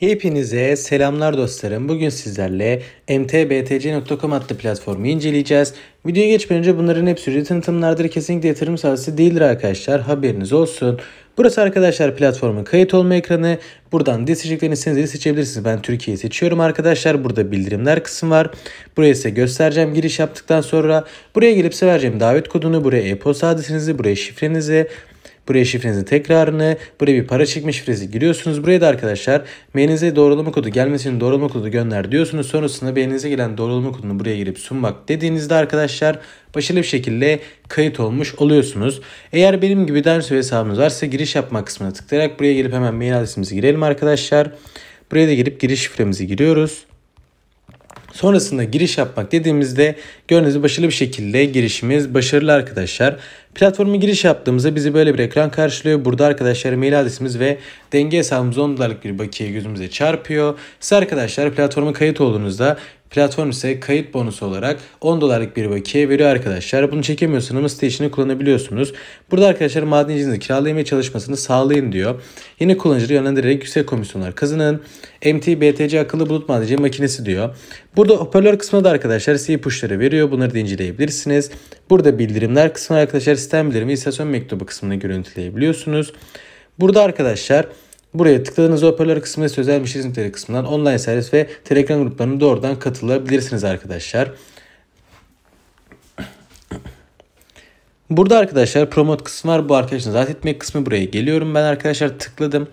Hepinize selamlar dostlarım. Bugün sizlerle mtbtc.com adlı platformu inceleyeceğiz. Videoya geçmeden önce bunların hepsi ücretli tanıtımlardır. Kesinlikle yatırım sahası değildir arkadaşlar. Haberiniz olsun. Burası arkadaşlar platformun kayıt olma ekranı. Buradan dil seçecekleriniz dil seçebilirsiniz. Ben Türkiye'yi seçiyorum arkadaşlar. Burada bildirimler kısım var. Buraya size göstereceğim giriş yaptıktan sonra. Buraya gelip size vereceğim davet kodunu, buraya e-posta adresinizi, buraya şifrenizi, Buraya şifrenizin tekrarını, buraya bir para çekme şifresi giriyorsunuz. Buraya da arkadaşlar mailinize doğrulama kodu gelmesini doğrulama kodu gönder diyorsunuz. Sonrasında beyninize gelen doğrulama kodunu buraya girip sunmak dediğinizde arkadaşlar başarılı bir şekilde kayıt olmuş oluyorsunuz. Eğer benim gibi ders hesabınız varsa giriş yapma kısmına tıklayarak buraya gelip hemen mail adresimizi girelim arkadaşlar. Buraya da girip giriş şifremizi giriyoruz. Sonrasında giriş yapmak dediğimizde gördüğünüz başarılı bir şekilde girişimiz başarılı arkadaşlar. Platforma giriş yaptığımızda bizi böyle bir ekran karşılıyor. Burada arkadaşlar mail adresimiz ve denge hesabımız 10 dolarlık bir bakiye gözümüze çarpıyor. Siz arkadaşlar platforma kayıt olduğunuzda Platform ise kayıt bonusu olarak 10 dolarlık bir bakiye veriyor arkadaşlar. Bunu çekemiyorsanız site kullanabiliyorsunuz. Burada arkadaşlar madencinizi kiralamaya çalışmasını sağlayın diyor. Yine kullanıcıları yönlendirerek yüksek komisyonlar kazanın. MTBTC akıllı bulut madenci makinesi diyor. Burada hoparlör kısmında da arkadaşlar C pushları veriyor. Bunları da inceleyebilirsiniz. Burada bildirimler kısmında arkadaşlar sistem bildirimi istasyon mektubu kısmını görüntüleyebiliyorsunuz. Burada arkadaşlar Buraya tıkladığınız hoparlör kısmında sözel müşteri hizmetleri kısmından online servis ve Telegram gruplarına doğrudan katılabilirsiniz arkadaşlar. Burada arkadaşlar promote kısmı var. Bu arkadaşın zaten etmek kısmı buraya geliyorum. Ben arkadaşlar tıkladım.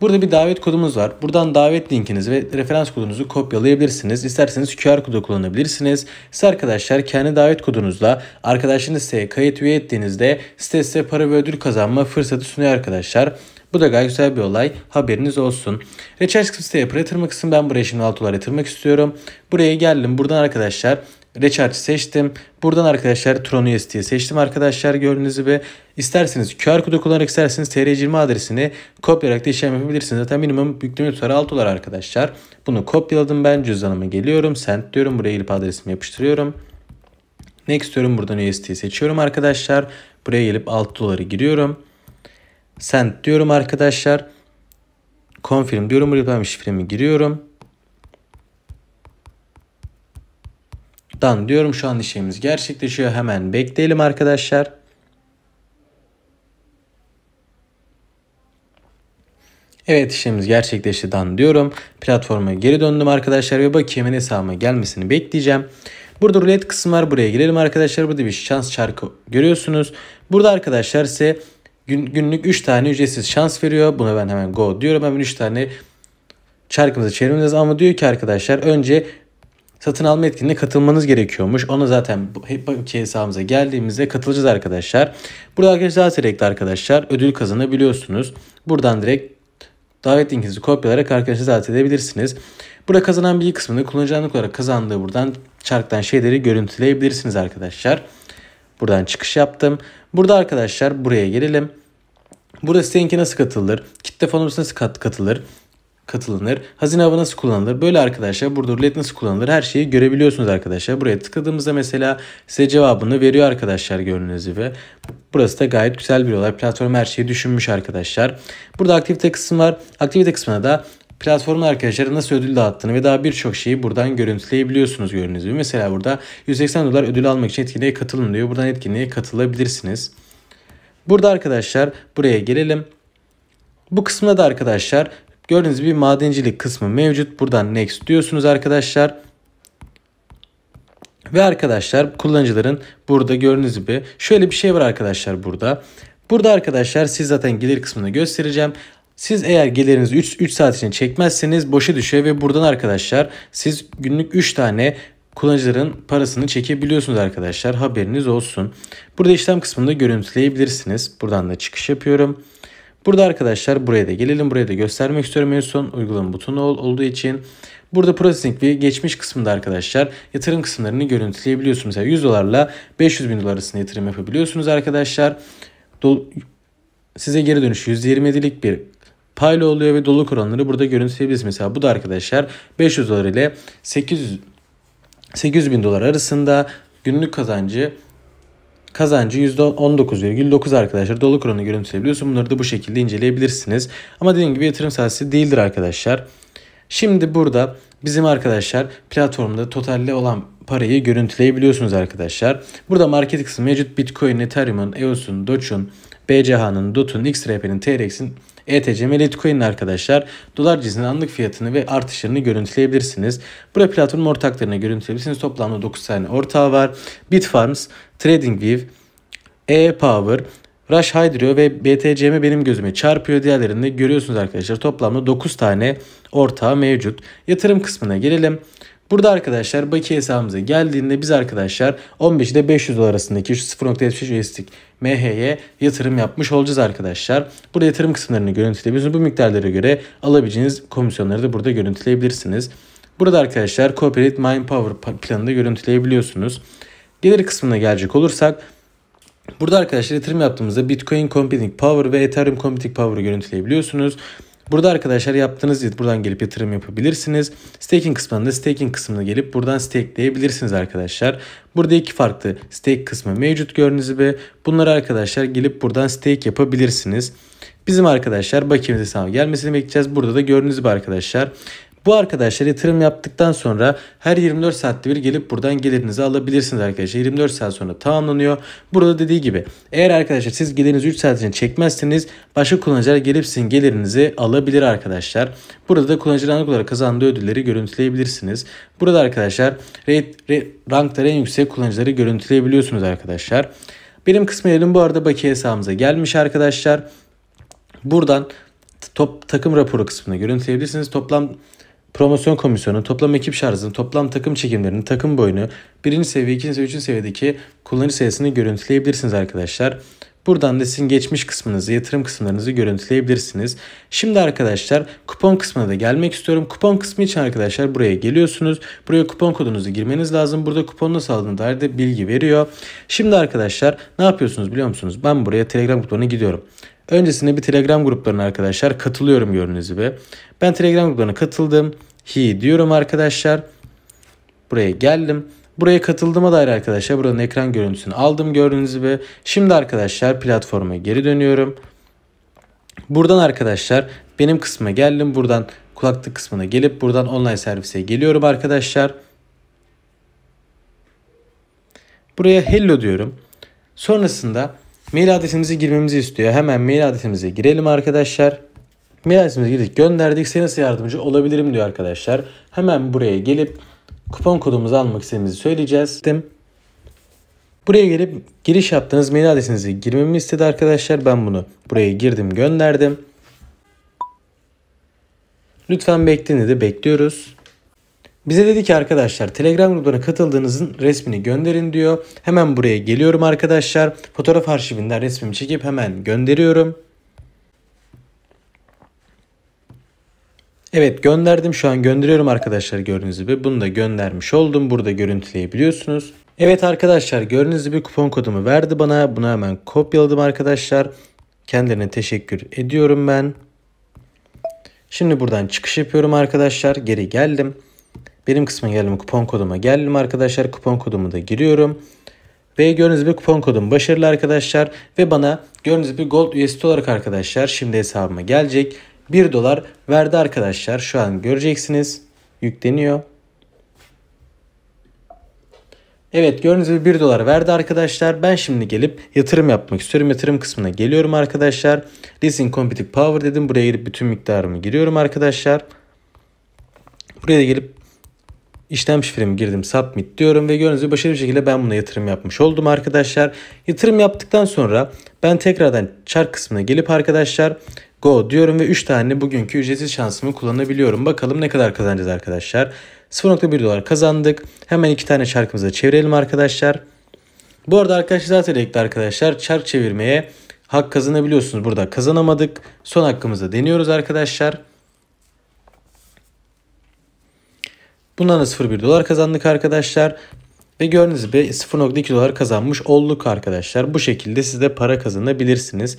Burada bir davet kodumuz var. Buradan davet linkinizi ve referans kodunuzu kopyalayabilirsiniz. İsterseniz QR kodu kullanabilirsiniz. Siz arkadaşlar kendi davet kodunuzla arkadaşınız siteye kayıt üye ettiğinizde site size para ve ödül kazanma fırsatı sunuyor arkadaşlar. Bu da gayet güzel bir olay. Haberiniz olsun. Recharge siteye para yatırma kısmı ben buraya şimdi 6 dolar yatırmak istiyorum. Buraya geldim. Buradan arkadaşlar Recharge seçtim. Buradan arkadaşlar Tron USD'yi seçtim arkadaşlar gördüğünüz gibi. İsterseniz QR kodu kullanarak isterseniz TR20 adresini kopyalayarak da işlem yapabilirsiniz. Zaten minimum yükleme tutarı 6 dolar arkadaşlar. Bunu kopyaladım ben cüzdanıma geliyorum. Send diyorum buraya gelip adresimi yapıştırıyorum. Next diyorum buradan USD'yi seçiyorum arkadaşlar. Buraya gelip 6 doları giriyorum. Send diyorum arkadaşlar. Confirm diyorum. Reply'mi şifremi giriyorum. Done diyorum. Şu an işlemimiz gerçekleşiyor. Hemen bekleyelim arkadaşlar. Evet işlemimiz gerçekleşti dan diyorum. Platforma geri döndüm arkadaşlar ve bakayım bakiyemin hesabıma gelmesini bekleyeceğim. Burada rulet kısmı var. Buraya girelim arkadaşlar. Burada bir şans çarkı görüyorsunuz. Burada arkadaşlar size Gün, günlük 3 tane ücretsiz şans veriyor. Buna ben hemen go diyorum. Hemen 3 tane çarkımızı çevirmeyeceğiz ama diyor ki arkadaşlar önce satın alma etkinliğine katılmanız gerekiyormuş. Ona zaten hep banki hesabımıza geldiğimizde katılacağız arkadaşlar. Burada arkadaşlar direkt arkadaşlar ödül kazanabiliyorsunuz. Buradan direkt davet linkinizi kopyalayarak arkadaşlar davet edebilirsiniz. Burada kazanan bilgi kısmını kullanıcı olarak kazandığı buradan çarktan şeyleri görüntüleyebilirsiniz arkadaşlar. Buradan çıkış yaptım. Burada arkadaşlar buraya gelelim. Burada seninki nasıl katılır? Kitle fonlaması nasıl kat katılır? katılınır. Hazine hava nasıl kullanılır? Böyle arkadaşlar burada rulet nasıl kullanılır? Her şeyi görebiliyorsunuz arkadaşlar. Buraya tıkladığımızda mesela size cevabını veriyor arkadaşlar gördüğünüz gibi. Burası da gayet güzel bir olay. Platform her şeyi düşünmüş arkadaşlar. Burada aktivite kısım var. Aktivite kısmına da Platformun arkadaşlara nasıl ödül dağıttığını ve daha birçok şeyi buradan görüntüleyebiliyorsunuz gördüğünüz gibi. Mesela burada 180 dolar ödül almak için etkinliğe katılın diyor. Buradan etkinliğe katılabilirsiniz. Burada arkadaşlar buraya gelelim. Bu kısmında da arkadaşlar gördüğünüz gibi madencilik kısmı mevcut. Buradan next diyorsunuz arkadaşlar. Ve arkadaşlar kullanıcıların burada gördüğünüz gibi şöyle bir şey var arkadaşlar burada. Burada arkadaşlar siz zaten gelir kısmını göstereceğim. Siz eğer gelirinizi 3, 3 saat için çekmezseniz boşa düşüyor ve buradan arkadaşlar siz günlük 3 tane kullanıcıların parasını çekebiliyorsunuz arkadaşlar. Haberiniz olsun. Burada işlem kısmında görüntüleyebilirsiniz. Buradan da çıkış yapıyorum. Burada arkadaşlar buraya da gelelim. Buraya da göstermek istiyorum en son uygulama butonu olduğu için. Burada processing ve geçmiş kısmında arkadaşlar yatırım kısımlarını görüntüleyebiliyorsunuz. Mesela 100 dolarla 500 bin dolar arasında yatırım yapabiliyorsunuz arkadaşlar. Size geri dönüş 120 dilik bir paylı oluyor ve dolu oranları burada görüntüleyebiliriz. Mesela bu da arkadaşlar 500 dolar ile 800 800 bin dolar arasında günlük kazancı kazancı %19,9 arkadaşlar. Dolu kurunu görüntüleyebiliyorsun. Bunları da bu şekilde inceleyebilirsiniz. Ama dediğim gibi yatırım sahası değildir arkadaşlar. Şimdi burada bizim arkadaşlar platformda totalle olan parayı görüntüleyebiliyorsunuz arkadaşlar. Burada market kısmı mevcut Bitcoin, Ethereum'un, EOS'un, Doge'un, BCH'nın, DOT'un, XRP'nin, TRX'in ETC ve Litecoin'le arkadaşlar dolar cinsinden anlık fiyatını ve artışlarını görüntüleyebilirsiniz. Buraya platform ortaklarını görüntüleyebilirsiniz. Toplamda 9 tane ortağı var. Bitfarms, TradingView, e-Power, Rush Hydro ve BTCM benim gözüme çarpıyor. Diğerlerini görüyorsunuz arkadaşlar. Toplamda 9 tane ortağı mevcut. Yatırım kısmına gelelim. Burada arkadaşlar bakiye hesabımıza geldiğinde biz arkadaşlar 15 ile 500 dolar arasındaki şu 0.75 USD'lik MH'ye yatırım yapmış olacağız arkadaşlar. Burada yatırım kısımlarını görüntüleyebilirsiniz. Bu miktarlara göre alabileceğiniz komisyonları da burada görüntüleyebilirsiniz. Burada arkadaşlar Cooperative Mine Power planını görüntüleyebiliyorsunuz. Gelir kısmına gelecek olursak Burada arkadaşlar yatırım yaptığımızda Bitcoin Computing Power ve Ethereum Computing Power'ı görüntüleyebiliyorsunuz. Burada arkadaşlar yaptığınız yet buradan gelip yatırım yapabilirsiniz. Staking kısmında staking kısmına gelip buradan stakeleyebilirsiniz arkadaşlar. Burada iki farklı stake kısmı mevcut gördüğünüz gibi. Bunları arkadaşlar gelip buradan stake yapabilirsiniz. Bizim arkadaşlar bakiyemiz hesabı gelmesini bekleyeceğiz. Burada da gördüğünüz gibi arkadaşlar bu arkadaşlar yatırım yaptıktan sonra her 24 saatte bir gelip buradan gelirinizi alabilirsiniz arkadaşlar. 24 saat sonra tamamlanıyor. Burada dediği gibi eğer arkadaşlar siz gelirinizi 3 saat için çekmezseniz başka kullanıcılar gelip sizin gelirinizi alabilir arkadaşlar. Burada da kullanıcılar olarak kazandığı ödülleri görüntüleyebilirsiniz. Burada arkadaşlar rankta en yüksek kullanıcıları görüntüleyebiliyorsunuz arkadaşlar. Benim kısmı elim bu arada bakiye hesabımıza gelmiş arkadaşlar. Buradan top takım raporu kısmını görüntüleyebilirsiniz. Toplam promosyon komisyonu, toplam ekip şarjını, toplam takım çekimlerini, takım boyunu, birinci seviye, ikinci seviye, üçüncü seviyedeki kullanıcı sayısını görüntüleyebilirsiniz arkadaşlar. Buradan da sizin geçmiş kısmınızı, yatırım kısımlarınızı görüntüleyebilirsiniz. Şimdi arkadaşlar kupon kısmına da gelmek istiyorum. Kupon kısmı için arkadaşlar buraya geliyorsunuz. Buraya kupon kodunuzu girmeniz lazım. Burada kupon nasıl aldığına dair de bilgi veriyor. Şimdi arkadaşlar ne yapıyorsunuz biliyor musunuz? Ben buraya Telegram kuponuna gidiyorum. Öncesinde bir Telegram gruplarına arkadaşlar katılıyorum gördüğünüz gibi. Ben Telegram gruplarına katıldım hi diyorum arkadaşlar. Buraya geldim. Buraya katıldığıma dair arkadaşlar buranın ekran görüntüsünü aldım gördüğünüz gibi. Şimdi arkadaşlar platforma geri dönüyorum. Buradan arkadaşlar benim kısma geldim. Buradan kulaklık kısmına gelip buradan online servise geliyorum arkadaşlar. Buraya hello diyorum. Sonrasında mail adresimizi girmemizi istiyor. Hemen mail adresimize girelim arkadaşlar. Mailerimize girdik gönderdik. Size nasıl yardımcı olabilirim diyor arkadaşlar. Hemen buraya gelip kupon kodumuzu almak istediğimizi söyleyeceğiz. Buraya gelip giriş yaptığınız mail adresinizi girmemi istedi arkadaşlar. Ben bunu buraya girdim gönderdim. Lütfen bekleyin de bekliyoruz. Bize dedi ki arkadaşlar Telegram grubuna katıldığınızın resmini gönderin diyor. Hemen buraya geliyorum arkadaşlar. Fotoğraf arşivinden resmimi çekip hemen gönderiyorum. Evet gönderdim şu an gönderiyorum arkadaşlar gördüğünüz gibi. Bunu da göndermiş oldum. Burada görüntüleyebiliyorsunuz. Evet arkadaşlar gördüğünüz gibi kupon kodumu verdi bana. Bunu hemen kopyaladım arkadaşlar. Kendilerine teşekkür ediyorum ben. Şimdi buradan çıkış yapıyorum arkadaşlar. Geri geldim. Benim kısmına geldim kupon koduma geldim arkadaşlar. Kupon kodumu da giriyorum. Ve gördüğünüz gibi kupon kodum başarılı arkadaşlar. Ve bana gördüğünüz gibi gold üyesi olarak arkadaşlar şimdi hesabıma gelecek. 1 dolar verdi arkadaşlar. Şu an göreceksiniz. Yükleniyor. Evet gördüğünüz gibi 1 dolar verdi arkadaşlar. Ben şimdi gelip yatırım yapmak istiyorum. Yatırım kısmına geliyorum arkadaşlar. Listing Competitive Power dedim. Buraya gelip bütün miktarımı giriyorum arkadaşlar. Buraya da gelip işlem şifremi girdim submit diyorum ve gördüğünüz gibi başarılı bir şekilde ben buna yatırım yapmış oldum arkadaşlar. Yatırım yaptıktan sonra ben tekrardan chart kısmına gelip arkadaşlar Go diyorum ve 3 tane bugünkü ücretsiz şansımı kullanabiliyorum. Bakalım ne kadar kazanacağız arkadaşlar. 0.1 dolar kazandık. Hemen 2 tane çarkımıza çevirelim arkadaşlar. Bu arada arkadaşlar zaten ekli arkadaşlar çark çevirmeye hak kazanabiliyorsunuz. Burada kazanamadık. Son hakkımızda deniyoruz arkadaşlar. Bundan da 0.1 dolar kazandık arkadaşlar. Ve gördüğünüz gibi 0.2 dolar kazanmış olduk arkadaşlar. Bu şekilde siz de para kazanabilirsiniz.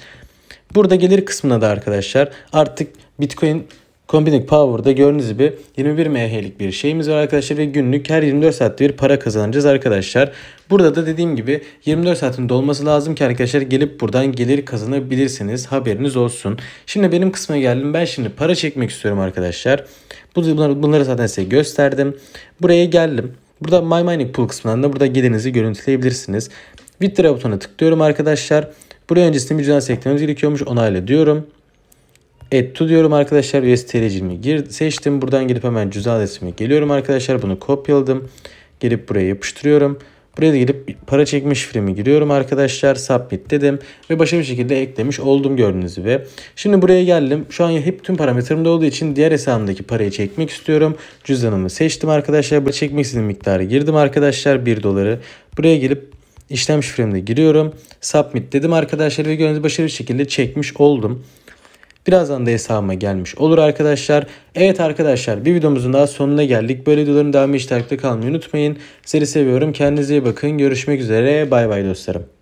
Burada gelir kısmına da arkadaşlar artık Bitcoin Combining Power'da gördüğünüz gibi 21 MH'lik bir şeyimiz var arkadaşlar ve günlük her 24 saatte bir para kazanacağız arkadaşlar. Burada da dediğim gibi 24 saatin dolması lazım ki arkadaşlar gelip buradan gelir kazanabilirsiniz. Haberiniz olsun. Şimdi benim kısma geldim. Ben şimdi para çekmek istiyorum arkadaşlar. Bunları, bunları zaten size gösterdim. Buraya geldim. Burada My Mining Pool kısmından da burada gelirinizi görüntüleyebilirsiniz. Withdraw butonuna tıklıyorum arkadaşlar. Arkadaşlar. Buraya öncesinde bir cüzdan eklememiz gerekiyormuş. Onayla diyorum. Add to diyorum arkadaşlar. USTRC'imi gir seçtim. Buradan gelip hemen cüzdan adresime geliyorum arkadaşlar. Bunu kopyaladım. Gelip buraya yapıştırıyorum. Buraya da gelip para çekme şifremi giriyorum arkadaşlar. Submit dedim ve başarılı şekilde eklemiş oldum gördüğünüz gibi. Şimdi buraya geldim. Şu an hep tüm parametremde olduğu için diğer hesabımdaki parayı çekmek istiyorum. Cüzdanımı seçtim arkadaşlar. Buraya çekmek istediğim miktarı girdim arkadaşlar 1 doları. Buraya gelip işlem şifremle giriyorum. Submit dedim arkadaşlar ve gördüğünüz başarılı şekilde çekmiş oldum. Birazdan da hesabıma gelmiş olur arkadaşlar. Evet arkadaşlar bir videomuzun daha sonuna geldik. Böyle videoların devamı hiç takipte kalmayı unutmayın. Seni seviyorum. Kendinize iyi bakın. Görüşmek üzere. Bay bay dostlarım.